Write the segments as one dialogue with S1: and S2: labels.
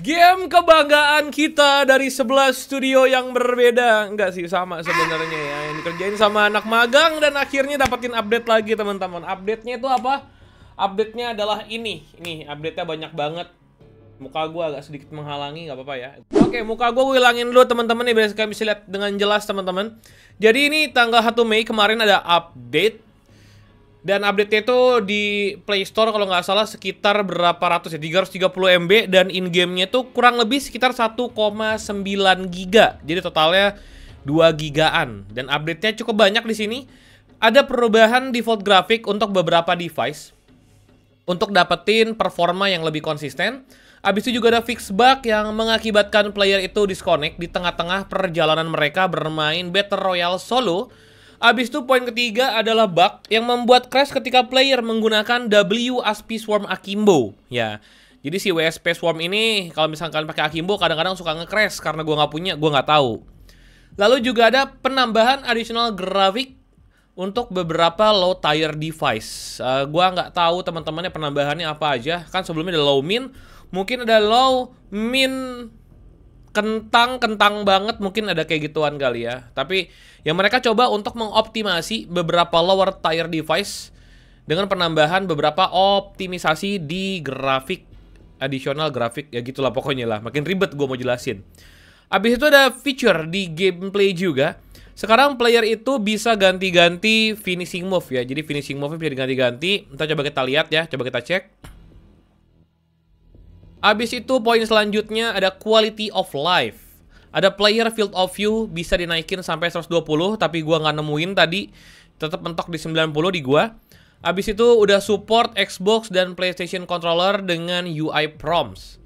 S1: Game kebanggaan kita dari sebelas studio yang berbeda Enggak sih, sama sebenarnya ya Yang dikerjain sama anak magang dan akhirnya dapetin update lagi teman-teman Update-nya itu apa? Update-nya adalah ini Ini, update-nya banyak banget Muka gue agak sedikit menghalangi, gak apa-apa ya Oke, muka gue gue hilangin dulu teman-teman ya Biar kalian bisa lihat dengan jelas teman-teman Jadi ini tanggal 1 Mei kemarin ada update dan update-nya itu di Play Store kalau nggak salah sekitar berapa ratus ya, 330 MB dan in-game-nya itu kurang lebih sekitar 1,9 giga. Jadi totalnya 2 gigaan dan update-nya cukup banyak di sini. Ada perubahan default grafik untuk beberapa device untuk dapetin performa yang lebih konsisten. Abis itu juga ada fix bug yang mengakibatkan player itu disconnect di tengah-tengah perjalanan mereka bermain Battle Royale solo Abis itu poin ketiga adalah bug yang membuat crash ketika player menggunakan W WSP Swarm Akimbo. Ya, jadi si WSP Swarm ini kalau misalkan kalian pakai Akimbo kadang-kadang suka nge-crash karena gue nggak punya, gue nggak tahu. Lalu juga ada penambahan additional grafik untuk beberapa low tier device. Uh, gua nggak tahu teman-temannya penambahannya apa aja. Kan sebelumnya ada low min, mungkin ada low min kentang kentang banget mungkin ada kayak gituan kali ya tapi yang mereka coba untuk mengoptimasi beberapa lower tier device dengan penambahan beberapa optimisasi di grafik additional grafik ya gitulah pokoknya lah makin ribet gue mau jelasin abis itu ada feature di gameplay juga sekarang player itu bisa ganti-ganti finishing move ya jadi finishing move bisa diganti-ganti entah coba kita lihat ya coba kita cek Abis itu poin selanjutnya ada quality of life. Ada player field of view bisa dinaikin sampai 120 tapi gua nggak nemuin tadi. Tetap mentok di 90 di gua. Abis itu udah support Xbox dan PlayStation controller dengan UI prompts.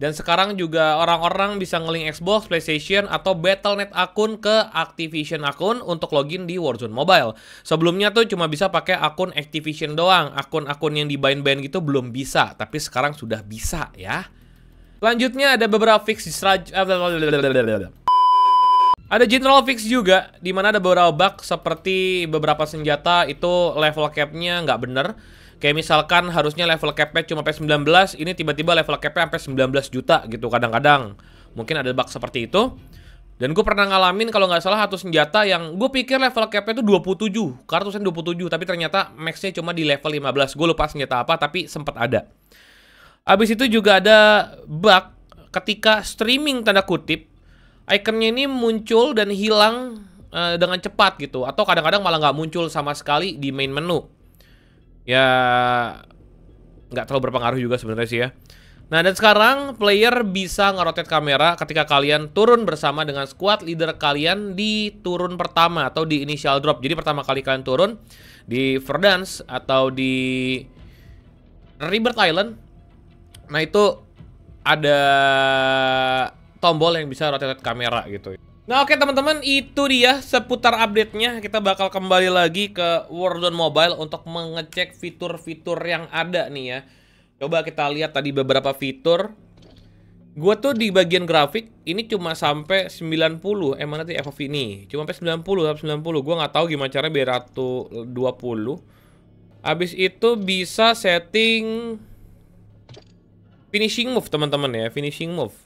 S1: Dan sekarang juga orang-orang bisa ngeling Xbox, PlayStation, atau Battle.net akun ke Activision akun untuk login di Warzone Mobile. Sebelumnya tuh cuma bisa pakai akun Activision doang, akun-akun yang di bind-bind gitu belum bisa, tapi sekarang sudah bisa ya. Selanjutnya ada beberapa fix di eh, ada general fix juga, di mana ada beberapa bug seperti beberapa senjata itu level capnya nggak bener. Kayak misalkan harusnya level capnya cuma sampai 19, ini tiba-tiba level capnya sampai 19 juta gitu kadang-kadang. Mungkin ada bug seperti itu. Dan gue pernah ngalamin kalau nggak salah satu senjata yang gue pikir level capnya itu 27, puluh 27, tapi ternyata maxnya cuma di level 15. Gue lupa senjata apa, tapi sempat ada. Abis itu juga ada bug ketika streaming tanda kutip, ikonnya ini muncul dan hilang eh, dengan cepat gitu, atau kadang-kadang malah nggak muncul sama sekali di main menu ya nggak terlalu berpengaruh juga sebenarnya sih ya. Nah, dan sekarang player bisa ngerotet kamera ketika kalian turun bersama dengan squad leader kalian di turun pertama atau di initial drop. Jadi pertama kali kalian turun di Verdance atau di Rebirth Island. Nah, itu ada tombol yang bisa rotate kamera gitu. Nah oke okay, teman-teman itu dia seputar update-nya kita bakal kembali lagi ke Warzone Mobile untuk mengecek fitur-fitur yang ada nih ya Coba kita lihat tadi beberapa fitur Gue tuh di bagian grafik ini cuma sampai 90 Emang nanti FOV ini cuma sampai 90 sampai 90 Gue gak tahu gimana caranya biar 120 Abis itu bisa setting finishing move teman-teman ya finishing move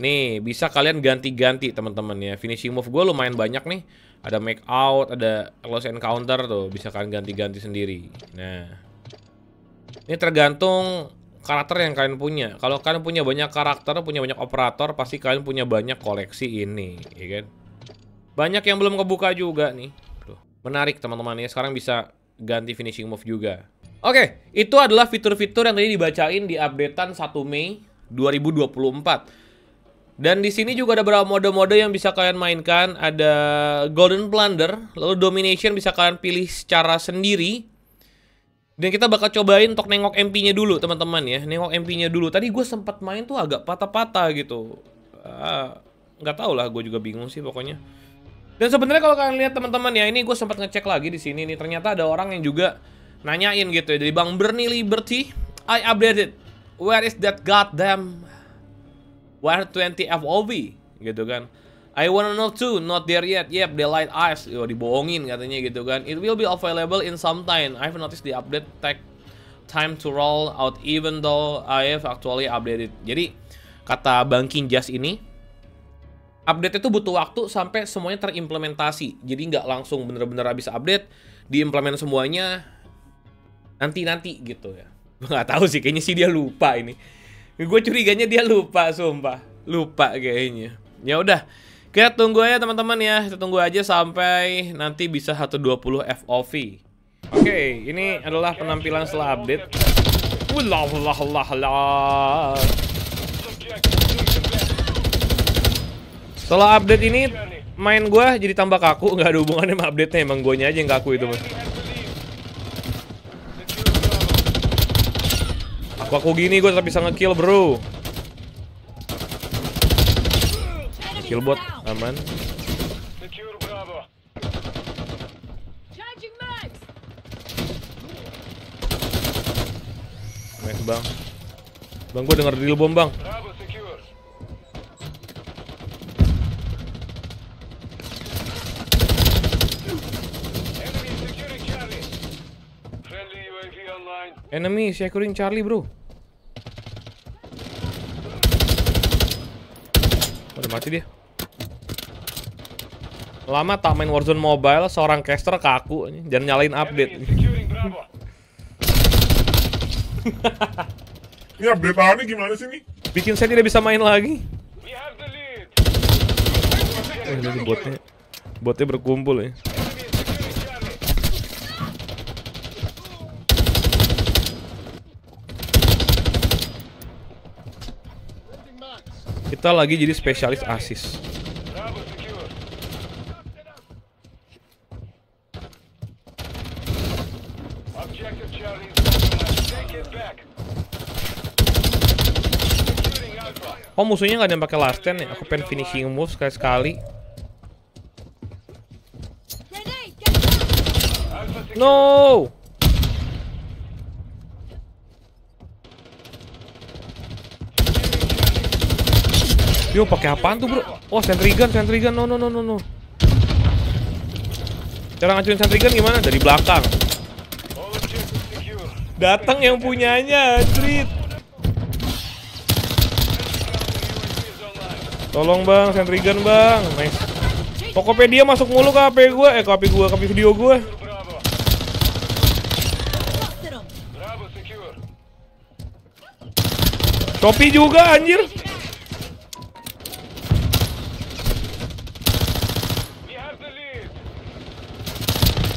S1: Nih, bisa kalian ganti-ganti teman-teman ya. Finishing move gue lumayan banyak nih. Ada make out, ada close encounter tuh. Bisa kalian ganti-ganti sendiri. Nah. Ini tergantung karakter yang kalian punya. Kalau kalian punya banyak karakter, punya banyak operator, pasti kalian punya banyak koleksi ini, ya kan? Banyak yang belum kebuka juga nih. Tuh, menarik teman-teman ya. Sekarang bisa ganti finishing move juga. Oke, itu adalah fitur-fitur yang tadi dibacain di updatean 1 Mei 2024. Dan di sini juga ada beberapa mode-mode yang bisa kalian mainkan. Ada Golden Plunder, lalu Domination bisa kalian pilih secara sendiri. Dan kita bakal cobain untuk nengok MP-nya dulu, teman-teman ya. Nengok MP-nya dulu. Tadi gue sempat main tuh agak patah-patah gitu. Ah, nggak uh, tau lah, gue juga bingung sih pokoknya. Dan sebenarnya kalau kalian lihat teman-teman ya, ini gue sempat ngecek lagi di sini nih. Ternyata ada orang yang juga nanyain gitu ya. Jadi Bang Bernie Liberty, I updated. Where is that goddamn Where 20 FOV gitu kan. I wanna know too, not there yet. Yep, the light eyes. Yo, dibohongin katanya gitu kan. It will be available in some time. I've noticed the update take time to roll out even though I have actually updated. Jadi, kata Bang just ini, update itu butuh waktu sampai semuanya terimplementasi. Jadi nggak langsung bener-bener habis update, diimplement semuanya nanti-nanti gitu ya. Nggak tahu sih, kayaknya sih dia lupa ini. Gue curiganya dia lupa, sumpah. Lupa kayaknya. Ya udah. Kita tunggu aja teman-teman ya. Kita tunggu aja sampai nanti bisa 120 FOV. Oke, okay, ini adalah penampilan setelah update. Ulah, uh, ulah, ulah, ulah. Setelah update ini, main gue jadi tambah kaku. Nggak ada hubungannya sama update-nya. Emang gue aja yang kaku itu, mas. Aku aku gini gue tetap bisa ngekill bro. Kill bot aman. Nice bang. Bang gue denger drill bom bang. Enemy, securing Charlie, bro. Udah mati dia. Lama tak main Warzone Mobile, seorang caster kaku. Jangan nyalain update. Ini update nih? gimana sih nih? Bikin saya tidak bisa main lagi. Oh, ini botnya. Botnya berkumpul ya. Kita lagi jadi spesialis asis. Oh musuhnya nggak ada yang pakai last stand ya? Aku pengen finishing move sekali sekali. No. Yo pakai apaan tuh, Bro? Oh, sentry gun, sentry gun. No no no no no. Cara ngancurin sentry gun gimana? Dari belakang. Datang yang punyanya, Street. Tolong bang, sentry gun bang, nice. Tokopedia masuk mulu ke HP gue, eh ke HP gue, ke video gue. Shopee juga anjir.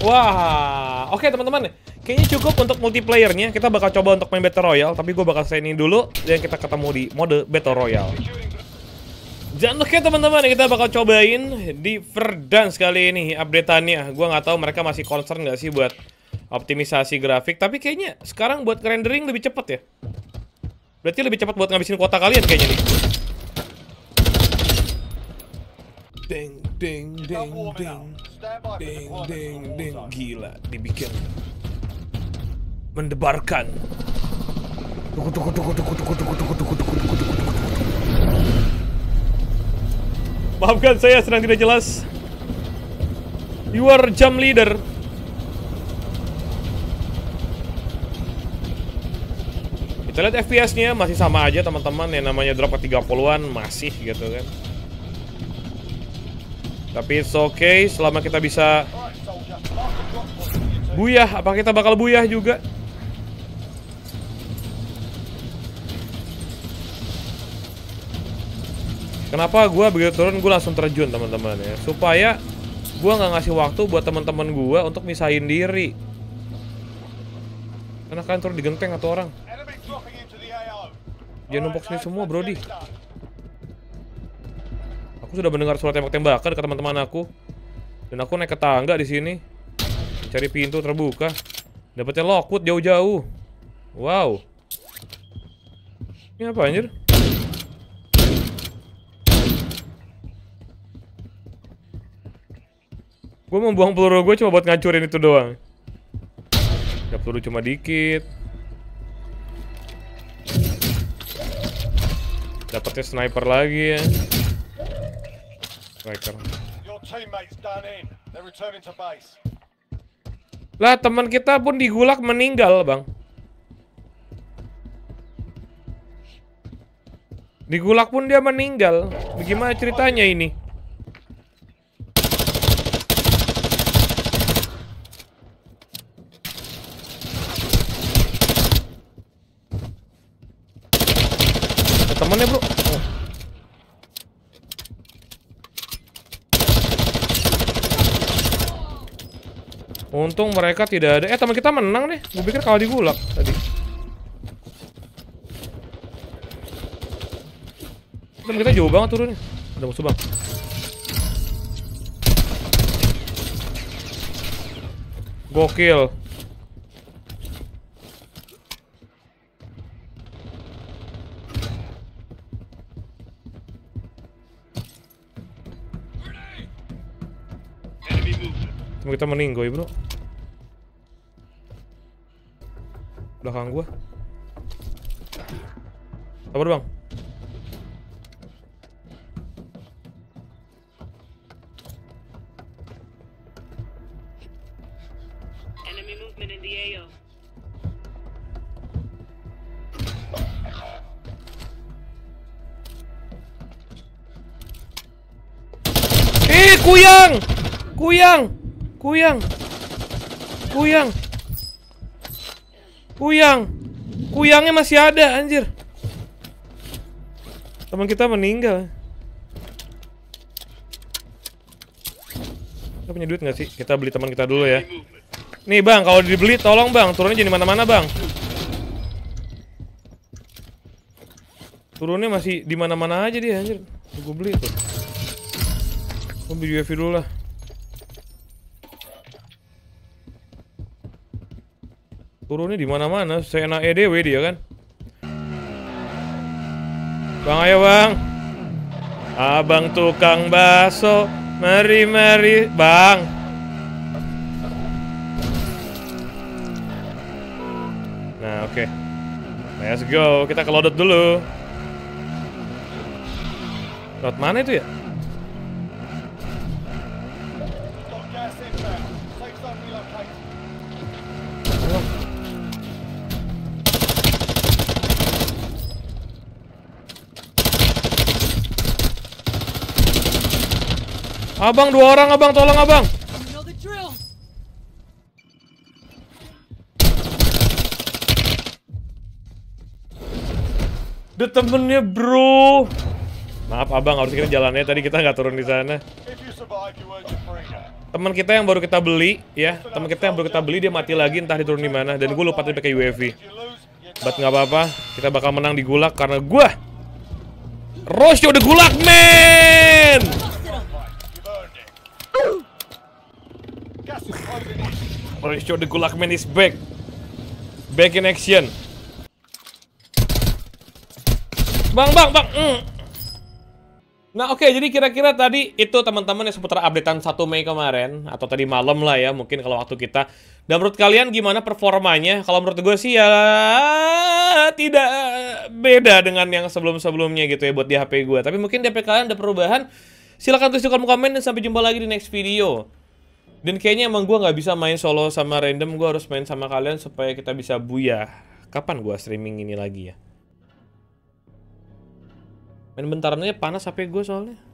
S1: Wah, oke teman-teman, kayaknya cukup untuk multiplayernya. Kita bakal coba untuk main Battle Royale, tapi gue bakal sign dulu dan kita ketemu di mode Battle Royale. Jangan lupa teman-teman, kita bakal cobain di Verdance kali ini updateannya. Gue nggak tahu mereka masih concern nggak sih buat optimisasi grafik, tapi kayaknya sekarang buat rendering lebih cepat ya. Berarti lebih cepat buat ngabisin kuota kalian kayaknya nih. Ding ding ding ding. Ding, ding, ding. Gila, dibikin mendebarkan. Tuku, Maafkan saya sedang tidak jelas. You are jam leader. Kita lihat FPS-nya masih sama aja teman-teman yang namanya drop ke 30-an masih gitu kan. Tapi it's okay selama kita bisa buyah. Apa kita bakal buyah juga? Kenapa gue begitu turun gue langsung terjun teman-teman ya supaya gue nggak ngasih waktu buat teman-teman gue untuk misahin diri. Karena kalian turun digenteng atau orang. Jangan numpuk sini semua, Brody. Aku sudah mendengar suara tembak-tembakan ke teman-teman aku. Dan aku naik ke tangga di sini. Cari pintu terbuka. Dapatnya Lockwood jauh-jauh. Wow. Ini apa anjir? Gue mau buang peluru gue cuma buat ngancurin itu doang. Ya peluru cuma dikit. Dapatnya sniper lagi ya. Lah teman kita pun digulak meninggal bang. Digulak pun dia meninggal. Bagaimana ceritanya ini? Untung mereka tidak ada. Eh, teman kita menang nih. Gue pikir kalau digulak tadi. Teman kita jauh banget turunnya. Ada musuh, Bang. Gokil. Teman kita meninggoy, Bro. belakang gua. Sabar, Bang. Eh, kuyang kuyang kuyang kuyang Kuyang. Kuyangnya masih ada, anjir. Teman kita meninggal. Kita punya duit nggak sih? Kita beli teman kita dulu ya. Nih bang, kalau dibeli tolong bang, turunnya jadi mana-mana bang. Turunnya masih di mana-mana aja dia anjir. Gue beli tuh. Gue beli UAV dulu lah. Turunnya di mana-mana, seenak EDW dia kan. Bang ayo bang. Abang tukang baso, mari mari bang. Nah oke, okay. let's go. Kita ke dulu. Lot mana itu ya? Abang, dua orang abang, tolong abang. The temennya bro. Maaf abang, harus kita jalannya tadi kita nggak turun di sana. Teman kita yang baru kita beli, ya, teman kita yang baru kita beli dia mati lagi entah diturun di mana dan gue lupa tadi pakai UAV. But nggak apa-apa, kita bakal menang di gulag karena gue Rosio udah gulag, man! sure the Gulag Man is back. Back in action. Bang, bang, bang. Mm. Nah oke, okay, jadi kira-kira tadi itu teman-teman yang seputar updatean 1 Mei kemarin Atau tadi malam lah ya, mungkin kalau waktu kita Dan menurut kalian gimana performanya? Kalau menurut gue sih ya tidak beda dengan yang sebelum-sebelumnya gitu ya buat di HP gue Tapi mungkin di HP kalian ada perubahan Silahkan tulis di kolom komen dan sampai jumpa lagi di next video dan kayaknya emang gue gak bisa main solo sama random, gue harus main sama kalian supaya kita bisa buya Kapan gue streaming ini lagi ya? Main bentarannya panas HP gue soalnya.